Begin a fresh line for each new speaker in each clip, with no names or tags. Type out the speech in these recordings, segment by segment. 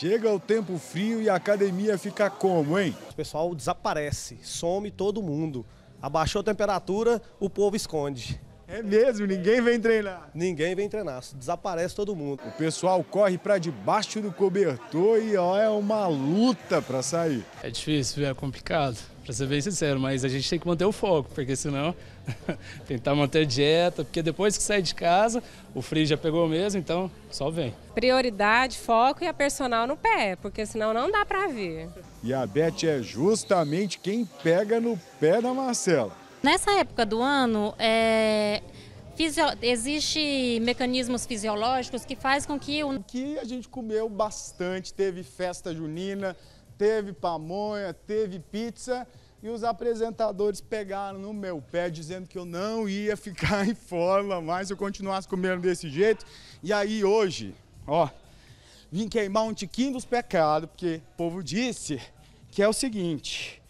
Chega o tempo frio e a academia fica como, hein? O pessoal desaparece, some todo mundo. Abaixou a temperatura, o povo esconde. É mesmo, ninguém vem treinar. Ninguém vem treinar, desaparece todo mundo. O pessoal corre para debaixo do cobertor e ó, é uma luta para sair. É difícil, é complicado, para ser bem sincero, mas a gente tem que manter o foco, porque senão tentar manter dieta, porque depois que sai de casa, o frio já pegou mesmo, então só vem.
Prioridade, foco e a personal no pé, porque senão não dá para vir.
E a Beth é justamente quem pega no pé da Marcela.
Nessa época do ano, é, fisio, existe mecanismos fisiológicos que faz com que o... que a gente comeu bastante,
teve festa junina, teve pamonha, teve pizza e os apresentadores pegaram no meu pé dizendo que eu não ia ficar em forma mais se eu continuasse comendo desse jeito. E aí hoje, ó, vim queimar um tiquinho dos pecados, porque o povo disse que é o seguinte,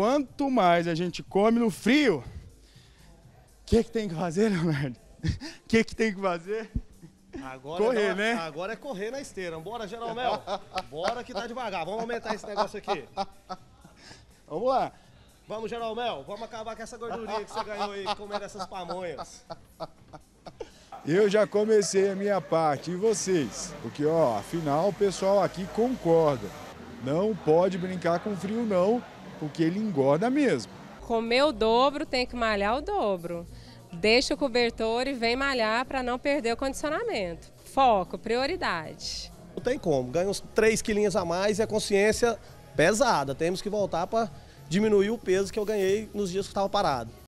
Quanto mais a gente come no frio, o que, que tem que fazer, Leonardo? O que, que tem que fazer? Agora correr, né? Agora é correr na esteira. Bora, Jeromel. Bora que tá devagar. Vamos aumentar esse negócio aqui. Vamos lá. Vamos, Jeromel. Vamos acabar com essa gordurinha que você ganhou aí comendo essas pamonhas. Eu já comecei a minha parte. E vocês? Porque, ó, afinal, o pessoal aqui concorda. Não pode brincar com frio, não porque ele engorda mesmo.
Comer o dobro tem que malhar o dobro. Deixa o cobertor e vem malhar para não perder o condicionamento. Foco, prioridade.
Não tem como, ganha uns 3 quilinhos a mais e a consciência pesada. Temos que voltar para diminuir o peso que eu ganhei nos dias que estava parado.